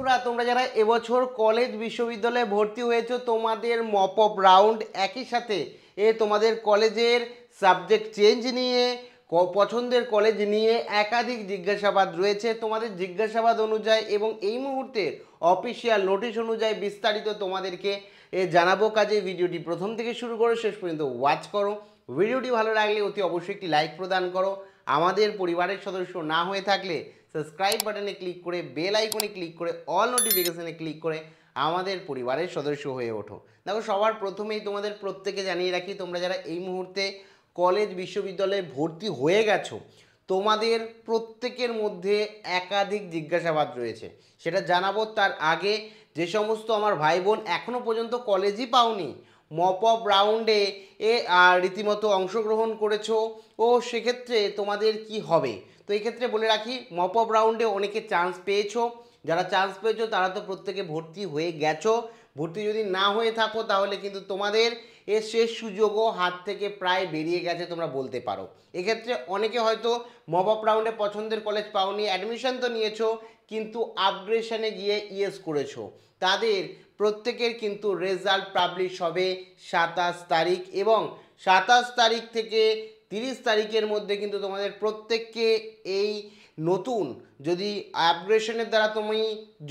বন্ধুরা তোমরা যারা এবছর কলেজ বিশ্ববিদ্যালয়ে ভর্তি হয়েছো তোমাদের মপ অপ রাউন্ড একই সাথে এ তোমাদের কলেজের সাবজেক্ট চেঞ্জ নিয়ে পছন্দের কলেজ নিয়ে একাধিক জিজ্ঞাসাবাদ রয়েছে তোমাদের জিজ্ঞাসাবাদ অনুযায়ী এবং এই মুহূর্তে অফিসিয়াল নোটিশ অনুযায়ী বিস্তারিত তোমাদেরকে এ জানাবো কাজে ভিডিওটি প্রথম থেকে শুরু করে শেষ পর্যন্ত ওয়াচ করো ভিডিওটি ভালো লাগলে অতি অবশ্যই একটি লাইক প্রদান করো আমাদের পরিবারের সদস্য না হয়ে থাকলে সাবস্ক্রাইব বাটনে ক্লিক করে বেল আইকনে ক্লিক করে অল নোটিফিকেশানে ক্লিক করে আমাদের পরিবারের সদস্য হয়ে ওঠো দেখো সবার প্রথমেই তোমাদের প্রত্যেকে জানিয়ে রাখি তোমরা যারা এই মুহূর্তে কলেজ বিশ্ববিদ্যালয়ে ভর্তি হয়ে গেছো তোমাদের প্রত্যেকের মধ্যে একাধিক জিজ্ঞাসাবাদ রয়েছে সেটা জানাবো তার আগে যে সমস্ত আমার ভাই বোন এখনও পর্যন্ত কলেজই পাওনি মপ অপ রাউন্ডে এ রীতিমতো অংশগ্রহণ করেছো ও সেক্ষেত্রে তোমাদের কি হবে তো এক্ষেত্রে বলে রাখি মপ রাউন্ডে অনেকে চান্স পেয়েছো যারা চান্স পেয়েছো তারা তো প্রত্যেকে ভর্তি হয়ে গেছো ভর্তি যদি না হয়ে থাকো তাহলে কিন্তু তোমাদের এ শেষ সুযোগও হাত থেকে প্রায় বেরিয়ে গেছে তোমরা বলতে পারো এক্ষেত্রে অনেকে হয়তো মব আপ রাউন্ডে পছন্দের কলেজ পাওনি অ্যাডমিশন তো নিয়েছো কিন্তু আপগ্রেশনে গিয়ে ইয়েস করেছো তাদের প্রত্যেকের কিন্তু রেজাল্ট পাবলিশ হবে সাতাশ তারিখ এবং সাতাশ তারিখ থেকে তিরিশ তারিখের মধ্যে কিন্তু তোমাদের প্রত্যেককে এই নতুন যদি আপগ্রেশনের দ্বারা তুমি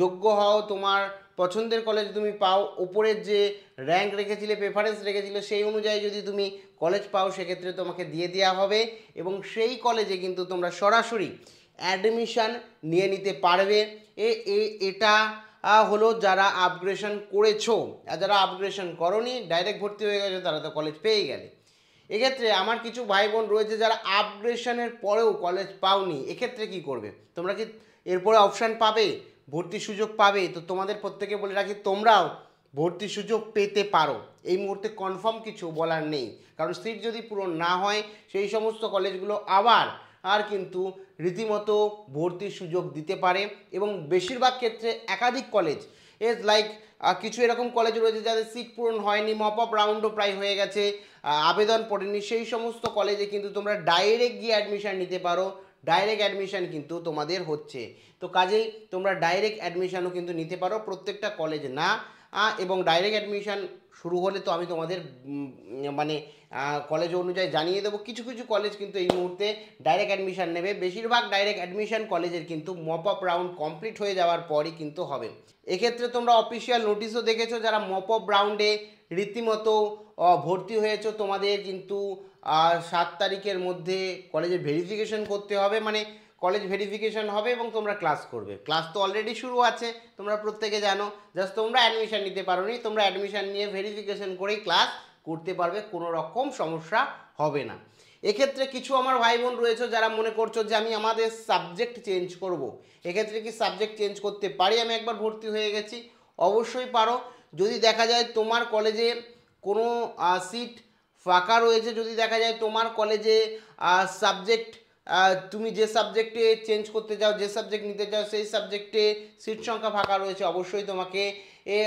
যোগ্য হও তোমার পছন্দের কলেজ তুমি পাও ওপরের যে র্যাঙ্ক রেখেছিলে প্রেফারেন্স রেখেছিলে সেই অনুযায়ী যদি তুমি কলেজ পাও সেক্ষেত্রে তোমাকে দিয়ে দেওয়া হবে এবং সেই কলেজে কিন্তু তোমরা সরাসরি অ্যাডমিশান নিয়ে নিতে পারবে এ এ এটা হলো যারা আপগ্রেশন করেছো আর যারা আপগ্রেশন করনি ডাইরেক্ট ভর্তি হয়ে গেছে তারা তো কলেজ পেয়ে গেলে এক্ষেত্রে আমার কিছু ভাই বোন রয়েছে যারা আপগ্রেশনের পরেও কলেজ পাওনি এক্ষেত্রে কি করবে তোমরা কি এরপরে অপশান পাবে ভর্তির সুযোগ পাবে তো তোমাদের প্রত্যেকে বলে রাখি তোমরাও ভর্তির সুযোগ পেতে পারো এই মুহূর্তে কনফার্ম কিছু বলার নেই কারণ সিট যদি পূরণ না হয় সেই সমস্ত কলেজগুলো আবার আর কিন্তু রীতিমতো ভর্তির সুযোগ দিতে পারে এবং বেশিরভাগ ক্ষেত্রে একাধিক কলেজ এজ লাইক কিছু এরকম কলেজ রয়েছে যাদের সিট পূরণ হয়নি মপ আপ রাউন্ডও প্রায় হয়ে গেছে আবেদন পড়েনি সেই সমস্ত কলেজে কিন্তু তোমরা ডাইরেক্ট গিয়ে অ্যাডমিশান নিতে পারো ডাইরেক্ট অ্যাডমিশান কিন্তু তোমাদের হচ্ছে তো কাজেই তোমরা ডাইরেক্ট অ্যাডমিশানও কিন্তু নিতে পারো প্রত্যেকটা কলেজ না এবং ডাইরেক্ট অ্যাডমিশান শুরু হলে তো আমি তোমাদের মানে কলেজ অনুযায়ী জানিয়ে দেবো কিছু কিছু কলেজ কিন্তু এই মুহূর্তে ডাইরেক্ট অ্যাডমিশান নেবে বেশিরভাগ ডাইরেক্ট অ্যাডমিশান কলেজের কিন্তু মপ আপ রাউন্ড কমপ্লিট হয়ে যাওয়ার পরই কিন্তু হবে এক্ষেত্রে তোমরা অফিসিয়াল নোটিশও দেখেছো যারা মপ আপ রাউন্ডে রীতিমতো ভর্তি হয়েছ তোমাদের কিন্তু আর সাত তারিখের মধ্যে কলেজে ভেরিফিকেশন করতে হবে মানে কলেজ ভেরিফিকেশন হবে এবং তোমরা ক্লাস করবে ক্লাস তো অলরেডি শুরু আছে তোমরা প্রত্যেকে জানো জাস্ট তোমরা অ্যাডমিশান নিতে পারো নি তোমরা অ্যাডমিশান নিয়ে ভেরিফিকেশন করেই ক্লাস করতে পারবে কোনো রকম সমস্যা হবে না এক্ষেত্রে কিছু আমার ভাই বোন রয়েছে যারা মনে করছো যে আমি আমাদের সাবজেক্ট চেঞ্জ করব। এক্ষেত্রে কি সাবজেক্ট চেঞ্জ করতে পারি আমি একবার ভর্তি হয়ে গেছি অবশ্যই পারো যদি দেখা যায় তোমার কলেজে কোনো সিট ফাঁকা রয়েছে যদি দেখা যায় তোমার কলেজে সাবজেক্ট তুমি যে সাবজেক্টে চেঞ্জ করতে চাও যে সাবজেক্ট নিতে চাও সেই সাবজেক্টে সিট সংখ্যা ফাঁকা রয়েছে অবশ্যই তোমাকে এ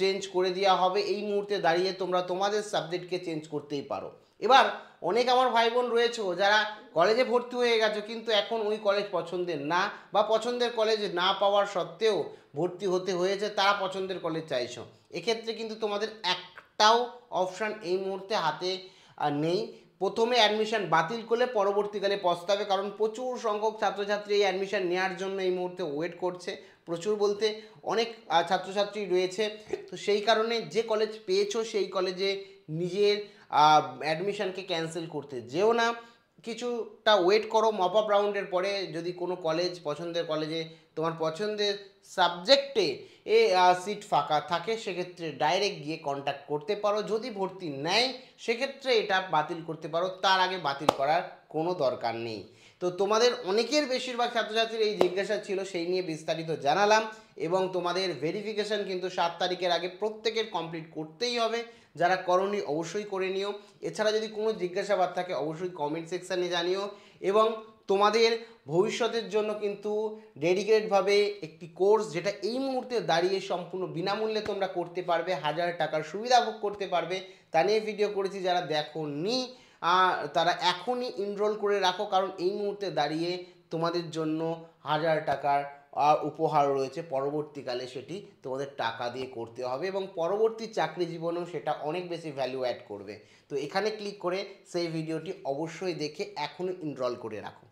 চেঞ্জ করে দেওয়া হবে এই মুহূর্তে দাঁড়িয়ে তোমরা তোমাদের সাবজেক্টকে চেঞ্জ করতেই পারো এবার অনেক আমার ভাই বোন রয়েছে যারা কলেজে ভর্তি হয়ে গেছো কিন্তু এখন ওই কলেজ পছন্দের না বা পছন্দের কলেজ না পাওয়ার সত্ত্বেও ভর্তি হতে হয়েছে তারা পছন্দের কলেজ চাইছো এক্ষেত্রে কিন্তু তোমাদের এক একটাও অপশান এই মুহূর্তে হাতে নেই প্রথমে অ্যাডমিশান বাতিল করলে পরবর্তীকালে পস্তাবে কারণ প্রচুর সংখ্যক ছাত্রছাত্রী এই অ্যাডমিশান নেওয়ার জন্য এই মুহূর্তে ওয়েট করছে প্রচুর বলতে অনেক ছাত্রছাত্রী রয়েছে তো সেই কারণে যে কলেজ পেয়েছো সেই কলেজে নিজের অ্যাডমিশানকে ক্যান্সেল করতে যেও না কিছুটা ওয়েট করো মপ আপ রাউন্ডের পরে যদি কোনো কলেজ পছন্দের কলেজে তোমার পছন্দের সাবজেক্টে এ সিট ফাঁকা থাকে সেক্ষেত্রে ডাইরেক্ট গিয়ে কন্ট্যাক্ট করতে পারো যদি ভর্তি নেয় সেক্ষেত্রে এটা বাতিল করতে পারো তার আগে বাতিল করার কোনো দরকার নেই তো তোমাদের অনেকের বেশিরভাগ ছাত্রছাত্রীর এই জিজ্ঞাসা ছিল সেই নিয়ে বিস্তারিত জানালাম এবং তোমাদের ভেরিফিকেশান কিন্তু সাত তারিখের আগে প্রত্যেকের কমপ্লিট করতেই হবে যারা করণী অবশ্যই করে নিও এছাড়া যদি কোনো জিজ্ঞাসাবাদ থাকে অবশ্যই কমেন্ট সেকশানে জানিও এবং তোমাদের ভবিষ্যতের জন্য কিন্তু ডেডিকেটেডভাবে একটি কোর্স যেটা এই মুহূর্তে দাঁড়িয়ে সম্পূর্ণ বিনামূল্যে তোমরা করতে পারবে হাজার টাকার সুবিধা ভোগ করতে পারবে তা নিয়ে ভিডিও করেছি যারা দেখো নি তারা এখনই ইনরোল করে রাখো কারণ এই মুহূর্তে দাঁড়িয়ে তোমাদের জন্য হাজার টাকার উপহার রয়েছে পরবর্তীকালে সেটি তোমাদের টাকা দিয়ে করতে হবে এবং পরবর্তী চাকরি জীবনেও সেটা অনেক বেশি ভ্যালু অ্যাড করবে তো এখানে ক্লিক করে সেই ভিডিওটি অবশ্যই দেখে এখনই ইনরোল করে রাখো